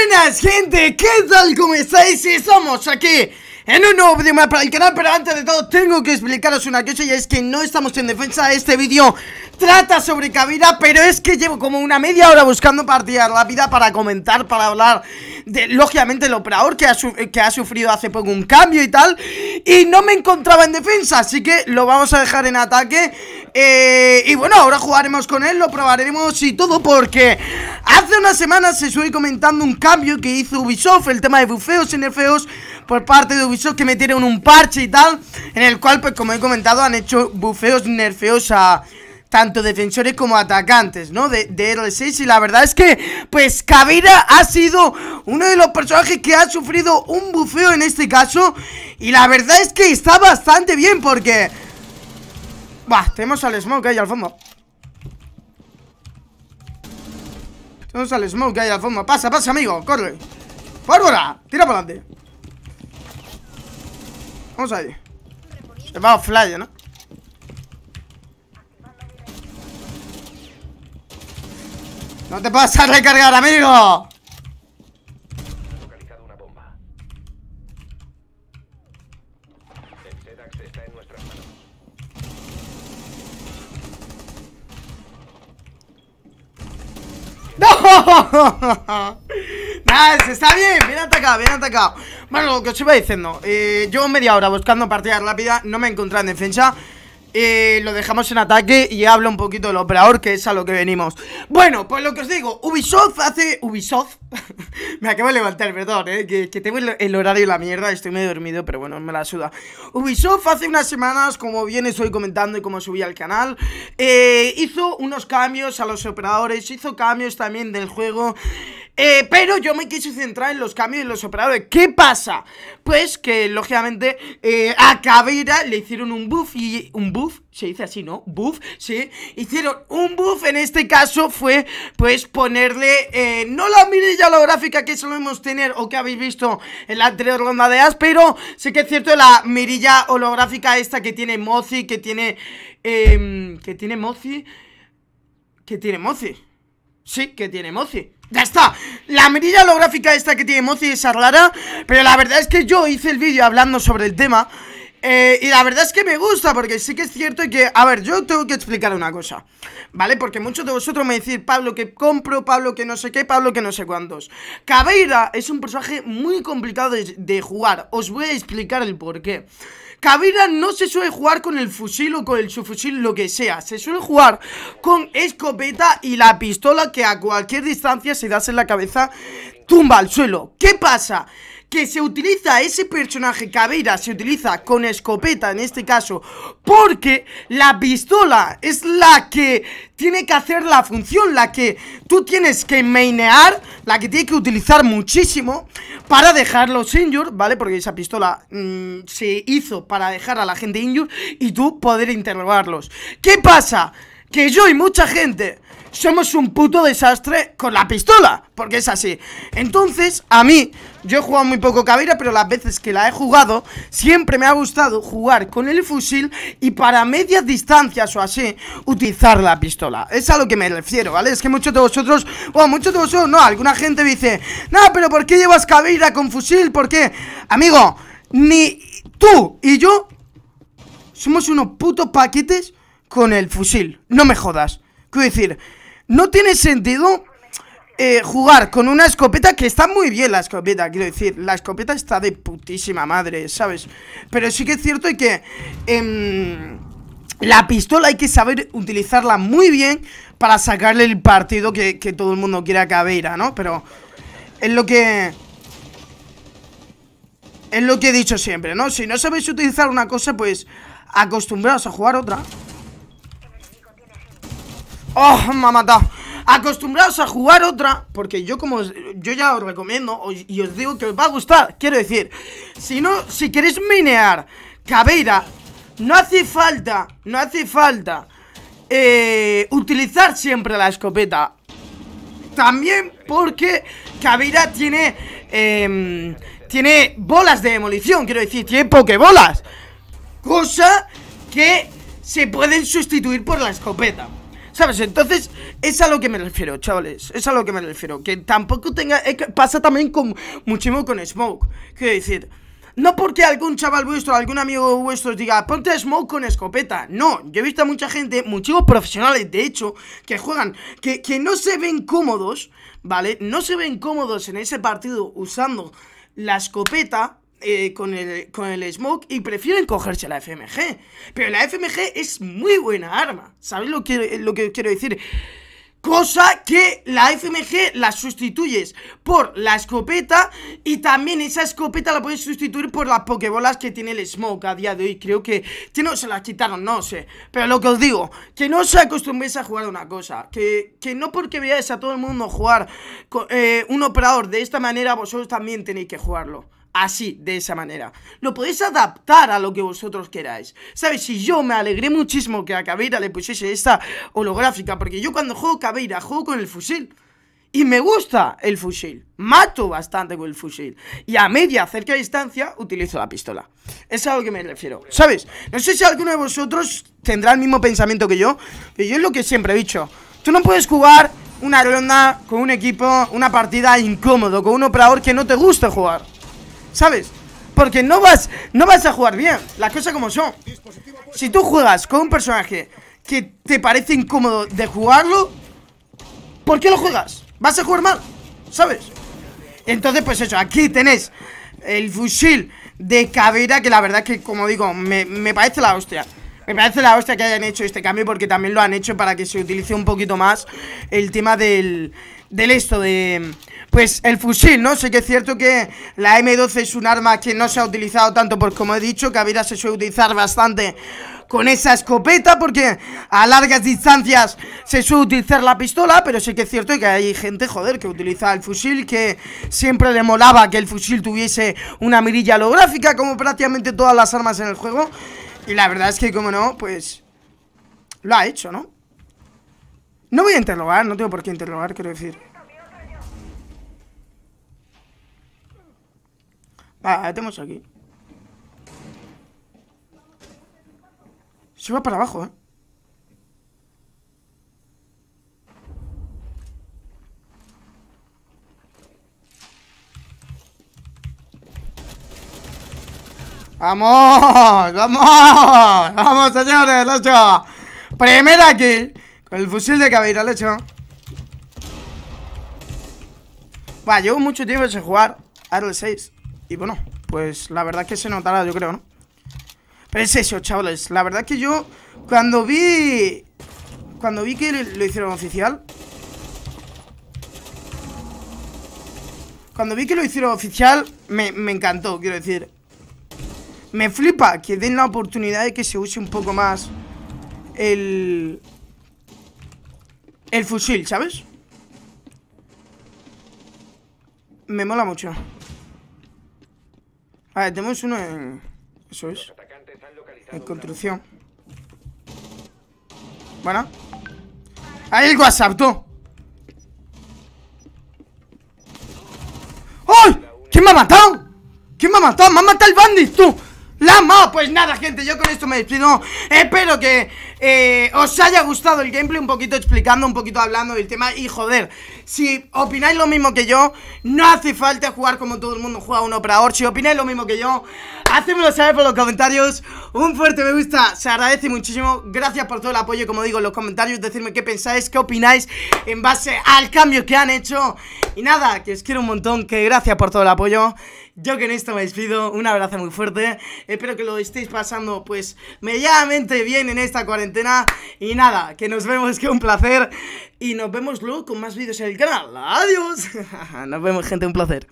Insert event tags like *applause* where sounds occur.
Buenas gente, ¿qué tal? ¿Cómo estáis? somos aquí en un nuevo vídeo más para el canal Pero antes de todo tengo que explicaros una cosa Y es que no estamos en defensa Este vídeo trata sobre cabida, Pero es que llevo como una media hora buscando partida rápida Para comentar, para hablar de, Lógicamente, el operador que ha sufrido hace poco un cambio y tal Y no me encontraba en defensa Así que lo vamos a dejar en ataque eh, y bueno, ahora jugaremos con él, lo probaremos y todo porque hace unas semanas se estuve comentando un cambio que hizo Ubisoft, el tema de bufeos y nerfeos por parte de Ubisoft que metieron un parche y tal, en el cual pues como he comentado han hecho bufeos nerfeos a tanto defensores como atacantes, ¿no? De, de 6 y la verdad es que, pues Kavira ha sido uno de los personajes que ha sufrido un bufeo en este caso y la verdad es que está bastante bien porque... Buah, tenemos al smoke ahí al fondo Tenemos al smoke ahí al fondo Pasa, pasa, amigo, corre ¡Fórmula! Tira para adelante Vamos ahí Se va a fly, ¿no? No te vas a *laughs* recargar, amigo *laughs* ¡No! Nice, está bien, bien atacado, bien atacado Bueno, lo que os iba diciendo eh, Llevo media hora buscando partida rápida, No me he encontrado en defensa eh, lo dejamos en ataque y hablo un poquito del operador, que es a lo que venimos. Bueno, pues lo que os digo, Ubisoft hace... Ubisoft... *laughs* me acabo de levantar, perdón, eh, que, tengo el, horario y la mierda, estoy medio dormido, pero bueno, me la suda. Ubisoft hace unas semanas, como bien estoy comentando y como subí al canal, eh, hizo unos cambios a los operadores, hizo cambios también del juego... Eh, pero yo me quise centrar en los cambios y los operadores. ¿Qué pasa? Pues que, lógicamente, eh, a Cabira le hicieron un buff y... ¿Un buff? Se dice así, ¿no? Buff, sí. Hicieron un buff, en este caso fue, pues, ponerle... Eh, no la mirilla holográfica que solemos tener o que habéis visto en la anterior ronda de As, pero sé que es cierto la mirilla holográfica esta que tiene Mozi, que tiene... Em, que tiene Mozi... Que tiene Mozi Sí, que tiene mozi. Ya está. La mirilla holográfica esta que tiene mozi es Arlara, Pero la verdad es que yo hice el vídeo hablando sobre el tema. Eh, y la verdad es que me gusta, porque sí que es cierto que, a ver, yo tengo que explicar una cosa, ¿vale? Porque muchos de vosotros me decís, Pablo, que compro, Pablo, que no sé qué, Pablo, que no sé cuántos. Cabeira es un personaje muy complicado de, jugar, os voy a explicar el porqué qué. Cabina no se suele jugar con el fusil o con el subfusil, lo que sea. Se suele jugar con escopeta y la pistola que a cualquier distancia, si das en la cabeza, tumba al suelo. ¿Qué pasa? que se utiliza ese personaje cabera, se utiliza con escopeta en este caso, porque la pistola es la que tiene que hacer la función, la que tú tienes que mainear, la que tiene que utilizar muchísimo para dejarlos injured, ¿vale? Porque esa pistola mm, se hizo para dejar a la gente injured y tú poder interrogarlos. ¿Qué pasa? Que yo y mucha gente somos un puto desastre con la pistola, porque es así. Entonces, a mí, yo he jugado muy poco cabira pero las veces que la he jugado, siempre me ha gustado jugar con el fusil y para medias distancias o así, utilizar la pistola. Es a lo que me refiero, ¿vale? Es que muchos de vosotros, bueno, muchos de vosotros, no, alguna gente dice, no, pero ¿por qué llevas cabira con fusil? ¿Por qué? Amigo, ni tú y yo somos unos putos paquetes con el fusil, no me jodas. Quiero decir, no tiene sentido eh, jugar con una escopeta que está muy bien la escopeta, quiero decir, la escopeta está de putísima madre, ¿sabes? Pero sí que es cierto que em, la pistola hay que saber utilizarla muy bien para sacarle el partido que, todo el mundo quiere a Cabeira, ¿no? Pero es lo que... Es lo que he dicho siempre, ¿no? Si no sabéis utilizar una cosa, pues acostumbraos a jugar otra. ¡Oh, me ha matado! Acostumbraos a jugar otra, porque yo como yo ya os recomiendo y os digo que os va a gustar. Quiero decir, si no, si queréis minear cabida, no hace falta, no hace falta eh, utilizar siempre la escopeta. También porque cabida tiene, em, tiene bolas de demolición, quiero decir, tiene pokebolas. Cosa que se pueden sustituir por la escopeta. ¿Sabes? Entonces, es a lo que me refiero, chavales. Es a lo que me refiero. Que tampoco tenga. pasa también con muchísimo con Smoke. Quiero decir. No porque algún chaval vuestro, algún amigo vuestro diga, ponte smoke con escopeta. No, yo he visto a mucha gente, muchísimos profesionales, de hecho, que juegan, que, que no se ven cómodos, ¿vale? No se ven cómodos en ese partido usando la escopeta, eh, con, el, con smoke y prefieren cogerse la FMG. Pero la FMG es muy buena arma. ¿Sabéis lo que, lo que quiero decir? Cosa que la FMG la sustituyes por la escopeta y también esa escopeta la puedes sustituir por las pokebolas que tiene el Smoke a día de hoy. Creo que, que no se las quitaron, no sé. Pero lo que os digo, que no os acostumbréis a jugar una cosa. Que, no porque veáis a todo el mundo jugar eh, un operador de esta manera, vosotros también tenéis que jugarlo así, de esa manera. Lo podéis adaptar a lo que vosotros queráis. ¿Sabes? Si yo me alegré muchísimo que a Cabeira le pusiese esta holográfica, porque yo cuando juego Cabeira juego con el fusil. Y me gusta el fusil. Mato bastante con el fusil. Y a media, cerca distancia, utilizo la pistola. Es a lo que me refiero. ¿Sabes? No sé si alguno de vosotros tendrá el mismo pensamiento que yo. Que yo es lo que siempre he dicho. Tú no puedes jugar una ronda con un equipo, una partida incómodo, con un operador que no te gusta jugar. ¿sabes? Porque no vas, no vas a jugar bien, las cosas como son. Si tú juegas con un personaje que te parece incómodo de jugarlo, ¿por qué lo juegas? Vas a jugar mal, ¿sabes? Entonces, pues eso, aquí tenés el fusil de cabera que la verdad es que, como digo, me, me parece la hostia. Me parece la hostia que hayan hecho este cambio porque también lo han hecho para que se utilice un poquito más el tema del, del esto, de pues el fusil, ¿no? Sé que es cierto que la M12 es un arma que no se ha utilizado tanto Porque como he dicho, que se suele utilizar bastante con esa escopeta porque a largas distancias se suele utilizar la pistola, pero sí que es cierto que hay gente, joder, que utiliza el fusil, que siempre le molaba que el fusil tuviese una mirilla holográfica como prácticamente todas las armas en el juego y la verdad es que, como no, pues lo ha hecho, ¿no? No voy a interrogar, no tengo por qué interrogar, quiero decir Ah, ver, tenemos aquí. Se va para abajo, ¿eh? ¡Vamos! ¡Vamos! ¡Vamos, señores! ¡Lo he hecho! ¡Primera kill! Con el fusil de cabida, lo he hecho. Va, llevo mucho tiempo sin jugar Arrow 6 y bueno, pues la verdad que se notará, yo creo, ¿no? Pero es eso, chavales. La verdad que yo, cuando vi... Cuando vi que lo hicieron oficial... Cuando vi que lo hicieron oficial, me, me encantó, quiero decir. Me flipa que den la oportunidad de que se use un poco más el... El fusil, ¿sabes? Me mola mucho. A ver, tenemos uno en... Eso es. En construcción. Bueno. ¡Ahí el WhatsApp, tú! ¡Ay! ¿Quién me ha matado? ¿Quién me ha matado? ¡Me ha matado el bandit, tú! ¡La matado. Pues nada, gente, yo con esto me despido Espero que eh, os haya gustado el gameplay, un poquito explicando, un poquito hablando del tema. Y joder, si opináis lo mismo que yo, no hace falta jugar como todo el mundo juega un operador. Si opináis lo mismo que yo, hacedmelo saber por los comentarios. Un fuerte me gusta, se agradece muchísimo. Gracias por todo el apoyo, como digo, en los comentarios. Decidme qué pensáis, qué opináis en base al cambio que han hecho. Y nada, que os quiero un montón, que gracias por todo el apoyo. Yo que en esto me despido, un abrazo muy fuerte. Espero que lo estéis pasando pues mediamente bien en esta cuarentena. Y nada, que nos vemos, que un placer. Y nos vemos luego con más vídeos en el canal. Adiós. *laughs* nos vemos, gente, un placer.